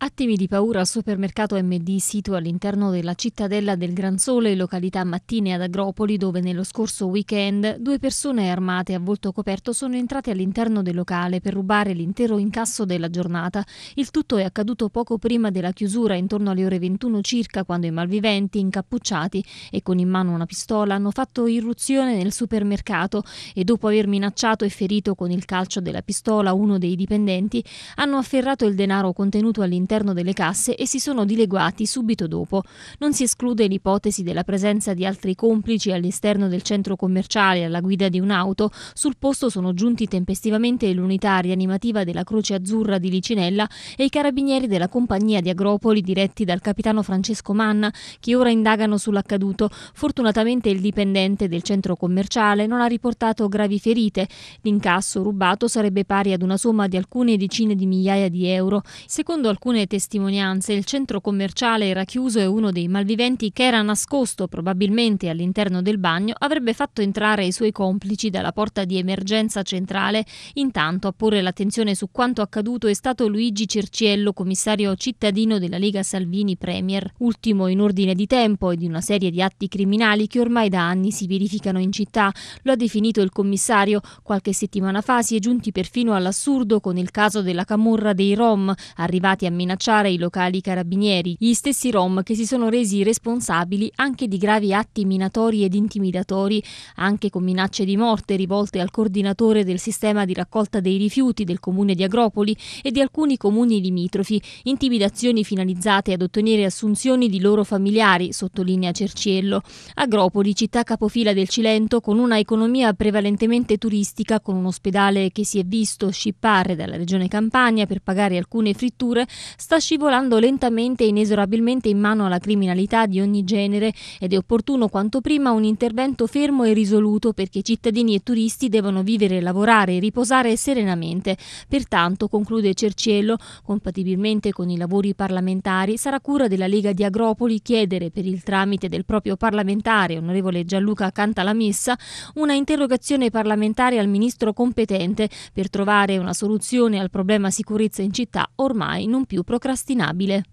Attimi di paura al supermercato MD sito all'interno della cittadella del Gran Sole, località Mattine ad Agropoli, dove nello scorso weekend due persone armate a volto coperto sono entrate all'interno del locale per rubare l'intero incasso della giornata. Il tutto è accaduto poco prima della chiusura, intorno alle ore 21 circa, quando i malviventi, incappucciati e con in mano una pistola, hanno fatto irruzione nel supermercato e dopo aver minacciato e ferito con il calcio della pistola uno dei dipendenti, hanno afferrato il denaro contenuto all'interno all'interno delle casse e si sono dileguati subito dopo. Non si esclude l'ipotesi della presenza di altri complici all'esterno del centro commerciale alla guida di un'auto. Sul posto sono giunti tempestivamente l'unità rianimativa della Croce Azzurra di Licinella e i carabinieri della compagnia di Agropoli diretti dal capitano Francesco Manna che ora indagano sull'accaduto. Fortunatamente il dipendente del centro commerciale non ha riportato gravi ferite. L'incasso rubato sarebbe pari ad una somma di alcune decine di migliaia di euro. Secondo alcune alcune testimonianze il centro commerciale era chiuso e uno dei malviventi che era nascosto probabilmente all'interno del bagno avrebbe fatto entrare i suoi complici dalla porta di emergenza centrale. Intanto a porre l'attenzione su quanto accaduto è stato Luigi Circiello, commissario cittadino della Lega Salvini Premier, ultimo in ordine di tempo e di una serie di atti criminali che ormai da anni si verificano in città. Lo ha definito il commissario. Qualche settimana fa si è giunti perfino all'assurdo con il caso della camorra dei Rom, arrivati a minacciare minacciare i locali carabinieri, gli stessi rom che si sono resi responsabili anche di gravi atti minatori ed intimidatori, anche con minacce di morte rivolte al coordinatore del sistema di raccolta dei rifiuti del comune di Agropoli e di alcuni comuni limitrofi, intimidazioni finalizzate ad ottenere assunzioni di loro familiari, sottolinea Cerciello. Agropoli, città capofila del Cilento, con una economia prevalentemente turistica, con un ospedale che si è visto scippare dalla regione Campania per pagare alcune fritture, sta scivolando lentamente e inesorabilmente in mano alla criminalità di ogni genere ed è opportuno quanto prima un intervento fermo e risoluto perché cittadini e turisti devono vivere, lavorare, e riposare serenamente. Pertanto, conclude Cerciello, compatibilmente con i lavori parlamentari, sarà cura della Lega di Agropoli chiedere per il tramite del proprio parlamentare, onorevole Gianluca Cantalamessa, una interrogazione parlamentare al ministro competente per trovare una soluzione al problema sicurezza in città ormai non più procrastinabile.